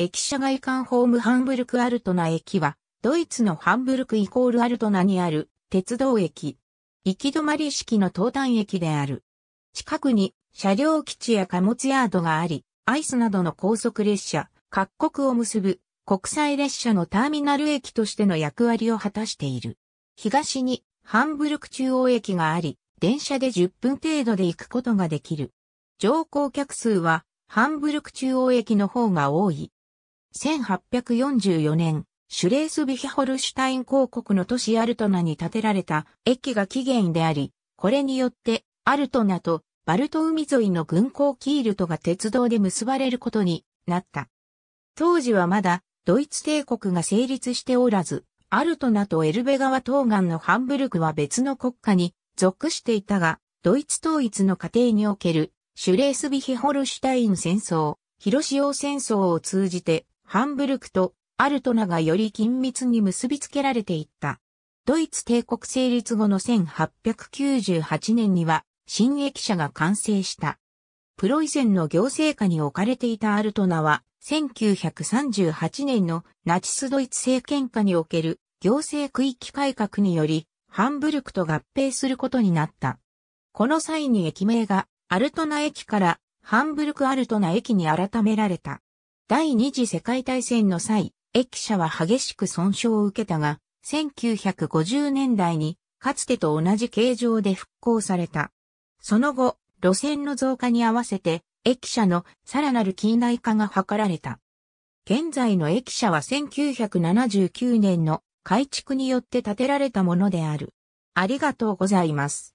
駅舎外観ホームハンブルクアルトナ駅は、ドイツのハンブルクイコールアルトナにある鉄道駅。行き止まり式の東端駅である。近くに車両基地や貨物ヤードがあり、アイスなどの高速列車、各国を結ぶ国際列車のターミナル駅としての役割を果たしている。東にハンブルク中央駅があり、電車で10分程度で行くことができる。乗降客数はハンブルク中央駅の方が多い。1844年、シュレースビヒホルシュタイン公国の都市アルトナに建てられた駅が起源であり、これによってアルトナとバルト海沿いの軍港キールトが鉄道で結ばれることになった。当時はまだドイツ帝国が成立しておらず、アルトナとエルベ川東岸のハンブルクは別の国家に属していたが、ドイツ統一の過程におけるシュレースビヒホルシュタイン戦争、広塩戦争を通じてハンブルクとアルトナがより緊密に結びつけられていった。ドイツ帝国成立後の1898年には、新駅舎が完成した。プロイセンの行政下に置かれていたアルトナは、1938年のナチスドイツ政権下における行政区域改革により、ハンブルクと合併することになった。この際に駅名がアルトナ駅からハンブルクアルトナ駅に改められた。第二次世界大戦の際、駅舎は激しく損傷を受けたが、1950年代にかつてと同じ形状で復興された。その後、路線の増加に合わせて、駅舎のさらなる近代化が図られた。現在の駅舎は1979年の改築によって建てられたものである。ありがとうございます。